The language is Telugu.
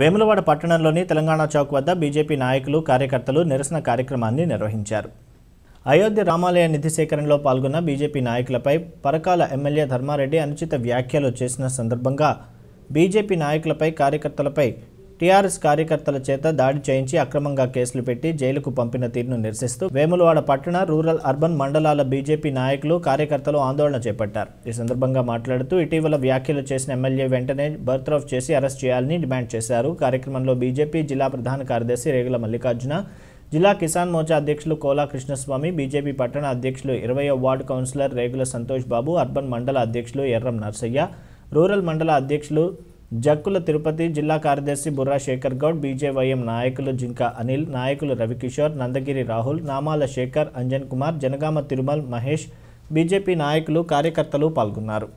వేములవాడ పట్టణంలోని తెలంగాణ చౌక్ వద్ద బీజేపీ నాయకులు కార్యకర్తలు నిరసన కార్యక్రమాన్ని నిర్వహించారు అయోధ్య రామాలయ నిధి సేకరణలో పాల్గొన్న బీజేపీ నాయకులపై పరకాల ఎమ్మెల్యే ధర్మారెడ్డి అనుచిత వ్యాఖ్యలు చేసిన సందర్భంగా బీజేపీ నాయకులపై కార్యకర్తలపై టీఆర్ఎస్ కార్యకర్తల చేత దాడి చేయించి అక్రమంగా కేసులు పెట్టి జైలుకు పంపిన తీరును నిరసిస్తూ వేములవాడ పట్టణ రూరల్ అర్బన్ మండలాల బీజేపీ నాయకులు కార్యకర్తలు ఆందోళన చేపట్టారు ఈ సందర్భంగా మాట్లాడుతూ ఇటీవల వ్యాఖ్యలు చేసిన ఎమ్మెల్యే వెంటనే ఆఫ్ చేసి అరెస్ట్ చేయాలని డిమాండ్ చేశారు కార్యక్రమంలో బీజేపీ జిల్లా ప్రధాన కార్యదర్శి రేగుల మల్లికార్జున జిల్లా కిసాన్ మోర్చా అధ్యక్షులు కోలా కృష్ణస్వామి బీజేపీ పట్టణ అధ్యక్షులు ఇరవై ward councillor Regula Santosh Babu urban మండల అధ్యక్షులు ఎర్రం నర్సయ్య రూరల్ మండల అధ్యక్షులు జక్కుల తిరుపతి జిల్లా కార్యదర్శి బుర్రా శేఖర్ గౌడ్ బీజేవైఎం నాయకులు జింకా అనిల్ నాయకులు రవికిషోర్ నందగిరి రాహుల్ నామాల శేఖర్ అంజన్ కుమార్ జనగామ తిరుమల్ మహేష్ బీజేపీ నాయకులు కార్యకర్తలు పాల్గొన్నారు